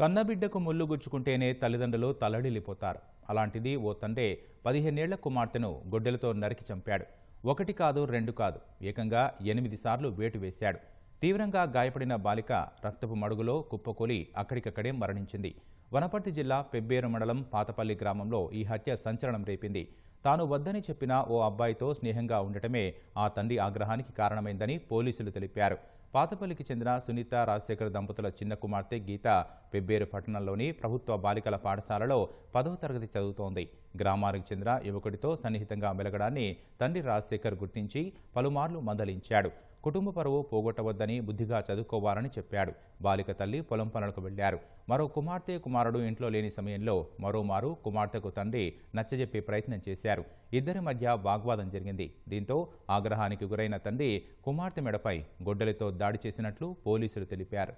కన్నబిడ్డకు ముళ్ళు గుచ్చుకుంటేనే తల్లిదండ్రులు తలడిల్లిపోతారు అలాంటిది ఓ తండ్రి పదిహేనేళ్ల కుమార్తెను గొడ్డలతో నరికి చంపాడు ఒకటి కాదు రెండు కాదు ఏకంగా ఎనిమిది సార్లు వేటు వేశాడు తీవ్రంగా గాయపడిన బాలిక రక్తపు మడుగులో కుప్పకూలి అక్కడికక్కడే మరణించింది వనపర్తి జిల్లా పెబ్బేరు మండలం పాతపల్లి గ్రామంలో ఈ హత్య సంచలనం రేపింది తాను వద్దని చెప్పిన ఓ అబ్బాయితో స్నేహంగా ఉండటమే ఆ తండ్రి ఆగ్రహానికి కారణమైందని పోలీసులు తెలిపారు పాతపల్లికి చెందిన సునీత రాజశేఖర్ దంపతుల చిన్న కుమార్తె గీత పెబ్బేరు పట్టణంలోని ప్రభుత్వ బాలికల పాఠశాలలో పదవ తరగతి చదువుతోంది గ్రామానికి చెందిన యువకుడితో సన్నిహితంగా మెలగడాన్ని తండ్రి రాజశేఖర్ గుర్తించి పలుమార్లు మందలించాడు కుటుంబ పరువు పోగొట్టవద్దని బుద్ధిగా చదువుకోవాలని చెప్పాడు బాలిక తల్లి పొలం పనులకు వెళ్లారు మరో కుమార్తె కుమారుడు ఇంట్లో లేని సమయంలో మరోమారు కుమార్తెకు తండ్రి నచ్చజెప్పే ప్రయత్నం చేశారు ఇద్దరి మధ్య వాగ్వాదం జరిగింది దీంతో ఆగ్రహానికి గురైన తండ్రి కుమార్తె మెడపై గొడ్డలితో దాడి చేసినట్లు పోలీసులు తెలిపారు